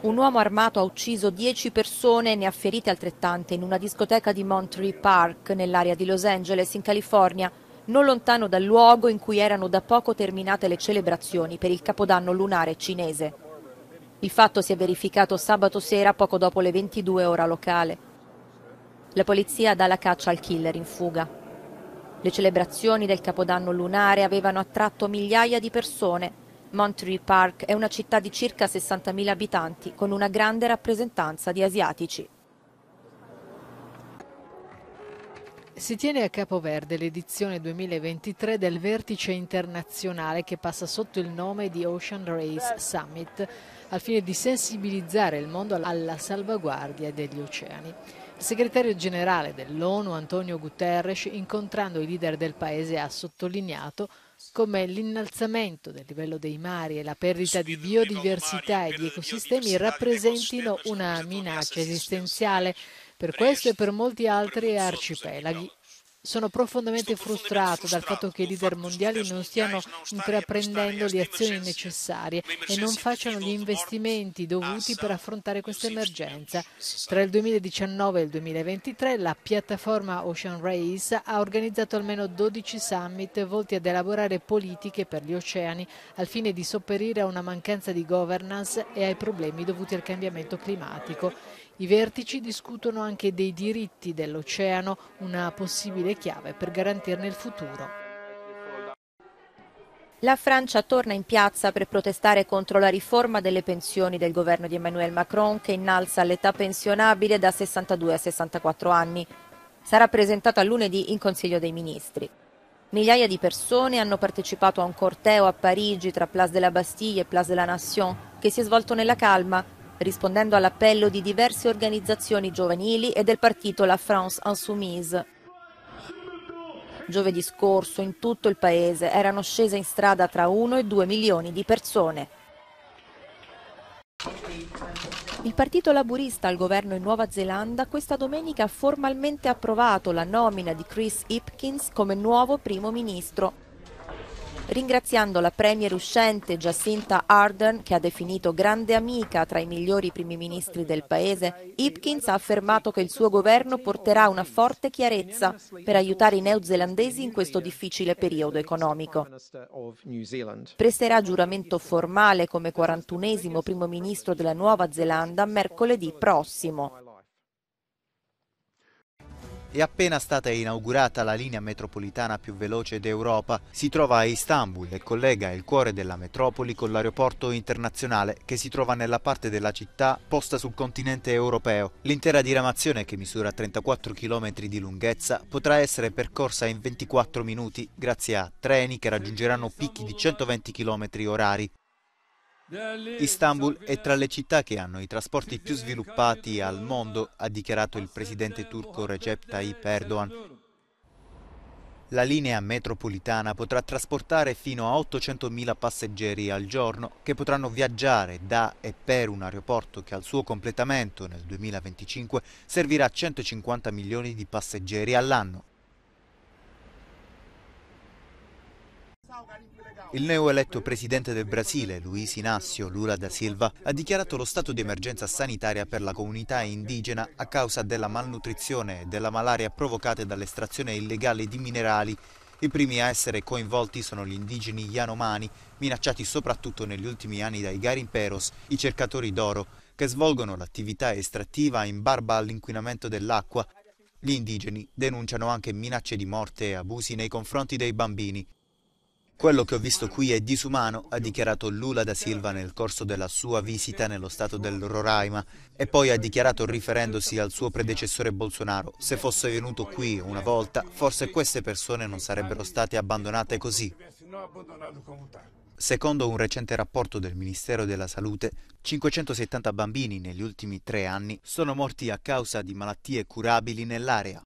Un uomo armato ha ucciso dieci persone e ne ha ferite altrettante in una discoteca di Monterey Park, nell'area di Los Angeles, in California, non lontano dal luogo in cui erano da poco terminate le celebrazioni per il capodanno lunare cinese. Il fatto si è verificato sabato sera poco dopo le 22 ora locale. La polizia dà la caccia al killer in fuga. Le celebrazioni del capodanno lunare avevano attratto migliaia di persone Monterey Park è una città di circa 60.000 abitanti con una grande rappresentanza di asiatici. Si tiene a Capo Verde l'edizione 2023 del vertice internazionale che passa sotto il nome di Ocean Race Summit al fine di sensibilizzare il mondo alla salvaguardia degli oceani. Il segretario generale dell'ONU Antonio Guterres, incontrando i leader del paese, ha sottolineato come l'innalzamento del livello dei mari e la perdita di biodiversità e di ecosistemi rappresentino una minaccia esistenziale per questo e per molti altri arcipelaghi sono profondamente frustrato dal fatto che i leader mondiali non stiano intraprendendo le azioni necessarie e non facciano gli investimenti dovuti per affrontare questa emergenza. Tra il 2019 e il 2023 la piattaforma Ocean Race ha organizzato almeno 12 summit volti ad elaborare politiche per gli oceani al fine di sopperire a una mancanza di governance e ai problemi dovuti al cambiamento climatico. I vertici discutono anche dei diritti dell'oceano, una possibile chiave per garantirne il futuro. La Francia torna in piazza per protestare contro la riforma delle pensioni del governo di Emmanuel Macron che innalza l'età pensionabile da 62 a 64 anni. Sarà presentata lunedì in Consiglio dei Ministri. Migliaia di persone hanno partecipato a un corteo a Parigi tra Place de la Bastille e Place de la Nation che si è svolto nella calma rispondendo all'appello di diverse organizzazioni giovanili e del partito La France Insoumise. Giovedì scorso in tutto il paese erano scese in strada tra 1 e 2 milioni di persone. Il partito laburista al governo in Nuova Zelanda questa domenica ha formalmente approvato la nomina di Chris Hipkins come nuovo primo ministro ringraziando la premier uscente Jacinta Ardern, che ha definito grande amica tra i migliori primi ministri del paese, Hipkins ha affermato che il suo governo porterà una forte chiarezza per aiutare i neozelandesi in questo difficile periodo economico. Presterà giuramento formale come 41 esimo primo ministro della Nuova Zelanda mercoledì prossimo. È appena stata inaugurata la linea metropolitana più veloce d'Europa. Si trova a Istanbul e collega il cuore della metropoli con l'aeroporto internazionale che si trova nella parte della città posta sul continente europeo. L'intera diramazione, che misura 34 km di lunghezza, potrà essere percorsa in 24 minuti grazie a treni che raggiungeranno picchi di 120 km orari. Istanbul è tra le città che hanno i trasporti più sviluppati al mondo, ha dichiarato il presidente turco Recep Tayyip Erdogan. La linea metropolitana potrà trasportare fino a 800.000 passeggeri al giorno che potranno viaggiare da e per un aeroporto che al suo completamento nel 2025 servirà 150 milioni di passeggeri all'anno. Il neoeletto presidente del Brasile, Luiz Inácio Lula da Silva, ha dichiarato lo stato di emergenza sanitaria per la comunità indigena a causa della malnutrizione e della malaria provocate dall'estrazione illegale di minerali. I primi a essere coinvolti sono gli indigeni Yanomani, minacciati soprattutto negli ultimi anni dai garimperos, i cercatori d'oro, che svolgono l'attività estrattiva in barba all'inquinamento dell'acqua. Gli indigeni denunciano anche minacce di morte e abusi nei confronti dei bambini. Quello che ho visto qui è disumano, ha dichiarato Lula da Silva nel corso della sua visita nello stato del Roraima e poi ha dichiarato riferendosi al suo predecessore Bolsonaro, se fosse venuto qui una volta forse queste persone non sarebbero state abbandonate così. Secondo un recente rapporto del Ministero della Salute, 570 bambini negli ultimi tre anni sono morti a causa di malattie curabili nell'area.